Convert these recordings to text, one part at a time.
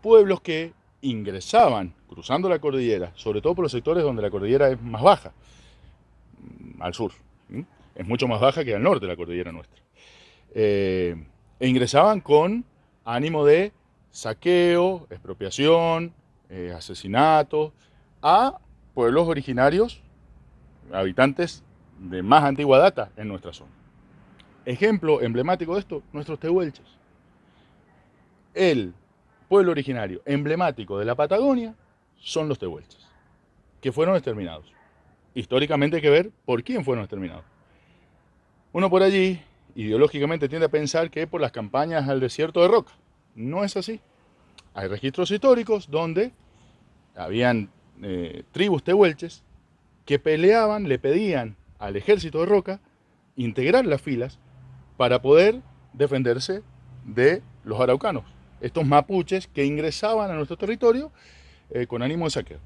pueblos que ingresaban cruzando la cordillera, sobre todo por los sectores donde la cordillera es más baja, mm, al sur, es mucho más baja que al norte la cordillera nuestra, eh, e ingresaban con ánimo de saqueo, expropiación, eh, asesinato a pueblos originarios, habitantes de más antigua data en nuestra zona. Ejemplo emblemático de esto, nuestros tehuelches. El pueblo originario emblemático de la Patagonia son los tehuelches, que fueron exterminados. Históricamente hay que ver por quién fueron exterminados. Uno por allí, ideológicamente, tiende a pensar que por las campañas al desierto de Roca. No es así. Hay registros históricos donde habían eh, tribus tehuelches que peleaban, le pedían al ejército de Roca integrar las filas para poder defenderse de los araucanos estos mapuches que ingresaban a nuestro territorio eh, con ánimo de saqueo.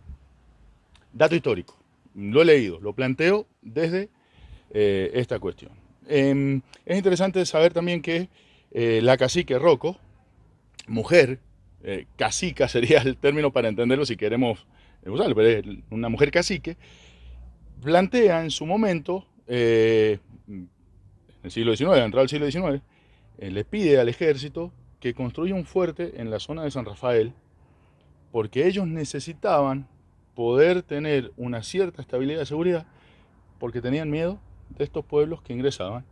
Dato histórico, lo he leído, lo planteo desde eh, esta cuestión. Em, es interesante saber también que eh, la cacique roco, mujer, cacica sería el término para entenderlo si queremos usarlo, pero es una mujer cacique, plantea en su momento, en el siglo XIX, entrado el siglo XIX, le pide al ejército que un fuerte en la zona de San Rafael, porque ellos necesitaban poder tener una cierta estabilidad y seguridad, porque tenían miedo de estos pueblos que ingresaban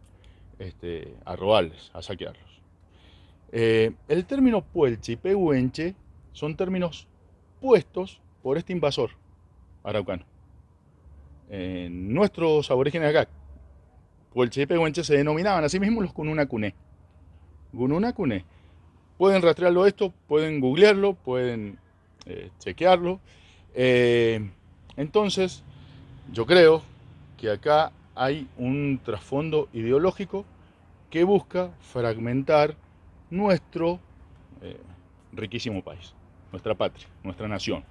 este, a robarles, a saquearlos. Eh, el término puelche y pehuenche son términos puestos por este invasor araucano. Eh, nuestros aborígenes acá, puelche y pehuenche, se denominaban así mismo los Gununacune. Gununacune Pueden rastrearlo esto, pueden googlearlo, pueden eh, chequearlo. Eh, entonces, yo creo que acá hay un trasfondo ideológico que busca fragmentar nuestro eh, riquísimo país, nuestra patria, nuestra nación.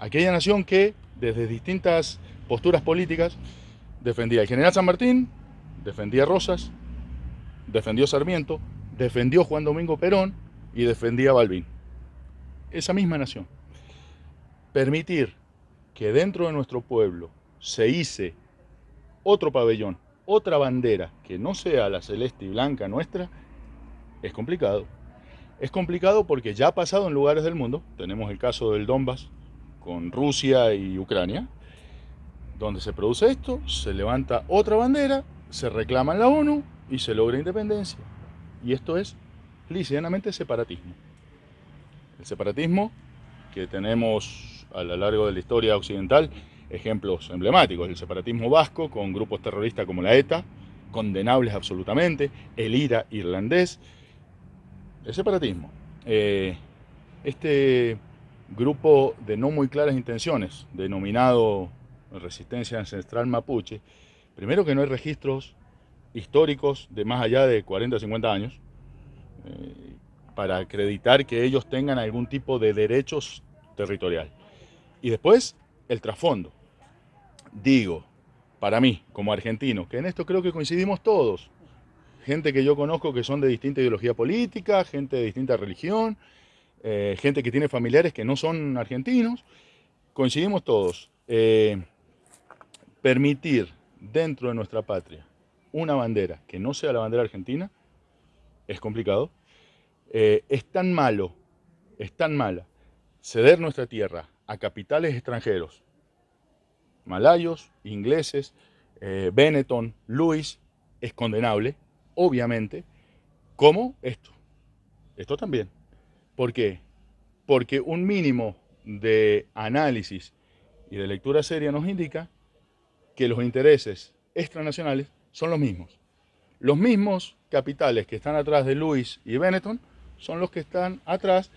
Aquella nación que desde distintas posturas políticas defendía el general San Martín, defendía Rosas, defendió Sarmiento, defendió Juan Domingo Perón, y defendía a Balvin. Esa misma nación. Permitir que dentro de nuestro pueblo se hice otro pabellón, otra bandera que no sea la celeste y blanca nuestra, es complicado. Es complicado porque ya ha pasado en lugares del mundo. Tenemos el caso del Donbass con Rusia y Ucrania. Donde se produce esto, se levanta otra bandera, se reclama en la ONU y se logra independencia. Y esto es lisa separatismo. El separatismo que tenemos a lo largo de la historia occidental ejemplos emblemáticos, el separatismo vasco con grupos terroristas como la ETA, condenables absolutamente, el IRA irlandés, el separatismo. Eh, este grupo de no muy claras intenciones, denominado Resistencia Ancestral Mapuche, primero que no hay registros históricos de más allá de 40 o 50 años, para acreditar que ellos tengan algún tipo de derechos territorial. Y después, el trasfondo. Digo, para mí, como argentino, que en esto creo que coincidimos todos, gente que yo conozco que son de distinta ideología política, gente de distinta religión, eh, gente que tiene familiares que no son argentinos, coincidimos todos. Eh, permitir dentro de nuestra patria una bandera que no sea la bandera argentina es complicado, eh, es tan malo, es tan mala ceder nuestra tierra a capitales extranjeros, malayos, ingleses, eh, Benetton, Luis, es condenable, obviamente, como esto. Esto también. ¿Por qué? Porque un mínimo de análisis y de lectura seria nos indica que los intereses extranacionales son los mismos. Los mismos capitales que están atrás de Luis y Benetton son los que están atrás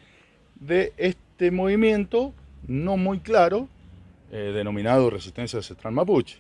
de este movimiento no muy claro eh, denominado resistencia ancestral mapuche.